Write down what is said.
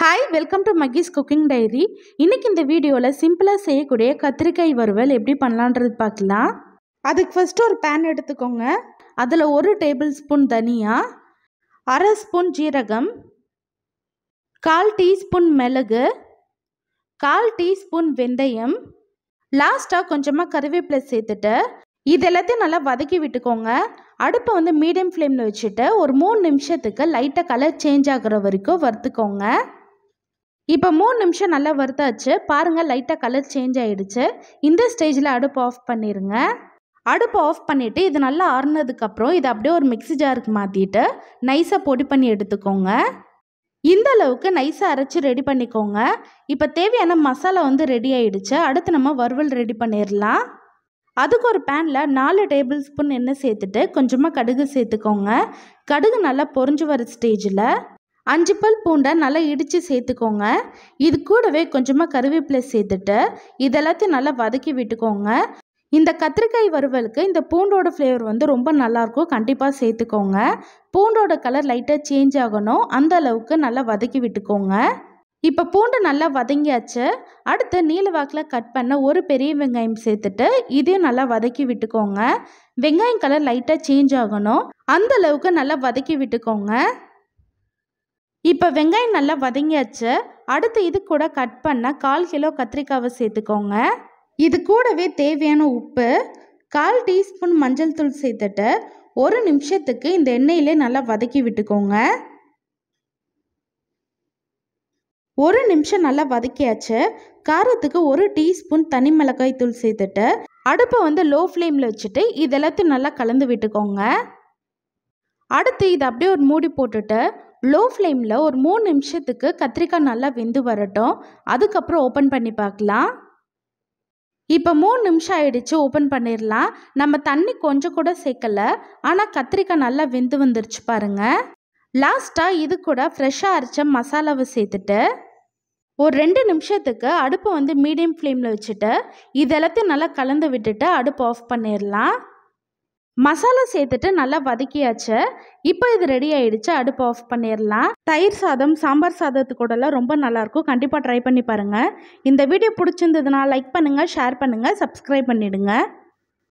hi welcome to Mahi's cooking diary இன்றைக்கி இந்த வீடியோவில் சிம்பிளாக செய்யக்கூடிய கத்திரிக்காய் வறுவல் எப்படி பண்ணலான்றது பார்க்கலாம் அதுக்கு ஃபஸ்ட்டு ஒரு பேன் எடுத்துக்கோங்க அதில் ஒரு டேபிள் ஸ்பூன் தனியா அரை ஸ்பூன் ஜீரகம் கால் டீஸ்பூன் மிளகு கால் டீஸ்பூன் வெந்தயம் லாஸ்ட்டாக கொஞ்சமாக கருவேப்பிலை சேர்த்துட்டு இது எல்லாத்தையும் நல்லா வதக்கி விட்டுக்கோங்க அடுப்பை வந்து மீடியம் ஃப்ளேமில் வச்சுட்டு ஒரு மூணு நிமிஷத்துக்கு லைட்டாக கலர் சேஞ்ச் ஆகிற வரைக்கும் வறுத்துக்கோங்க இப்போ மூணு நிமிஷம் நல்லா வறுத்தாச்சு பாருங்கள் லைட்டாக கலர் சேஞ்ச் ஆகிடுச்சு இந்த ஸ்டேஜில் அடுப்பு ஆஃப் பண்ணிடுங்க அடுப்பு ஆஃப் பண்ணிவிட்டு இது நல்லா ஆறுனதுக்கப்புறம் இதை அப்படியே ஒரு மிக்சி ஜாருக்கு மாற்றிட்டு நைஸாக பொடி பண்ணி எடுத்துக்கோங்க இந்த அளவுக்கு நைஸாக அரைச்சி ரெடி பண்ணிக்கோங்க இப்போ தேவையான மசாலா வந்து ரெடி ஆகிடுச்சு அடுத்து நம்ம வறுவல் ரெடி பண்ணிடலாம் அதுக்கு ஒரு பேனில் நாலு டேபிள் ஸ்பூன் எண்ணெய் சேர்த்துட்டு கொஞ்சமாக கடுகு சேர்த்துக்கோங்க கடுகு நல்லா பொறிஞ்சு வர ஸ்டேஜில் அஞ்சு பல் பூண்டை நல்லா இடித்து சேர்த்துக்கோங்க இது கூடவே கொஞ்சமாக கருவேப்பிலை சேர்த்துட்டு இதெல்லாத்தையும் நல்லா வதக்கி விட்டுக்கோங்க இந்த கத்திரிக்காய் வறுவலுக்கு இந்த பூண்டோட ஃப்ளேவர் வந்து ரொம்ப நல்லாயிருக்கும் கண்டிப்பாக சேர்த்துக்கோங்க பூண்டோட கலர் லைட்டாக சேஞ்ச் ஆகணும் அந்த அளவுக்கு நல்லா வதக்கி விட்டுக்கோங்க இப்போ பூண்டு நல்லா வதங்கியாச்சு அடுத்து நீல வாக்கில் கட் பண்ண ஒரு பெரிய வெங்காயம் சேர்த்துட்டு இதையும் நல்லா வதக்கி விட்டுக்கோங்க வெங்காயம் கலர் லைட்டாக சேஞ்ச் ஆகணும் அந்த அளவுக்கு நல்லா வதக்கி விட்டுக்கோங்க இப்போ வெங்காயம் நல்லா வதங்கியாச்சு அடுத்து இது கூட கட் பண்ண கால் கிலோ கத்திரிக்காவை சேர்த்துக்கோங்க இது கூடவே தேவையான உப்பு கால் டீஸ்பூன் மஞ்சள் தூள் சேர்த்துட்டு ஒரு நிமிஷத்துக்கு இந்த எண்ணெயிலே நல்லா வதக்கி விட்டுக்கோங்க ஒரு நிமிஷம் நல்லா வதக்கியாச்சு காரத்துக்கு ஒரு டீஸ்பூன் தனி மிளகாய் தூள் சேர்த்துட்டு அடுப்பை வந்து லோ ஃப்ளேமில் வச்சுட்டு இதெல்லாத்தையும் நல்லா கலந்து விட்டுக்கோங்க அடுத்து இதை அப்படியே ஒரு மூடி போட்டுட்டு லோ ஃப்ளேமில் ஒரு மூணு நிமிஷத்துக்கு கத்திரிக்காய் நல்லா வெந்து வரட்டும் அதுக்கப்புறம் ஓப்பன் பண்ணி பார்க்கலாம் இப்போ மூணு நிமிஷம் ஆயிடுச்சு ஓப்பன் பண்ணிடலாம் நம்ம தண்ணி கொஞ்சம் கூட சேர்க்கலை ஆனால் கத்திரிக்காய் நல்லா வெந்து வந்துருச்சு பாருங்கள் லாஸ்ட்டாக இது கூட ஃப்ரெஷ்ஷாக அரைச்ச மசாலாவை சேர்த்துட்டு ஒரு ரெண்டு நிமிஷத்துக்கு அடுப்பை வந்து மீடியம் ஃப்ளேமில் வச்சுட்டு இதெல்லாத்தையும் நல்லா கலந்து விட்டுட்டு அடுப்பு ஆஃப் பண்ணிடலாம் மசாலா சேர்த்துட்டு நல்லா வதக்கியாச்சு இப்போ இது ரெடி ஆயிடுச்சு அடுப்பு ஆஃப் பண்ணிடலாம் தயிர் சாதம் சாம்பார் சாதத்து கூடலாம் ரொம்ப நல்லாயிருக்கும் கண்டிப்பாக ட்ரை பண்ணி பாருங்கள் இந்த வீடியோ பிடிச்சிருந்ததுனால் லைக் பண்ணுங்கள் ஷேர் பண்ணுங்கள் சப்ஸ்கிரைப் பண்ணிவிடுங்க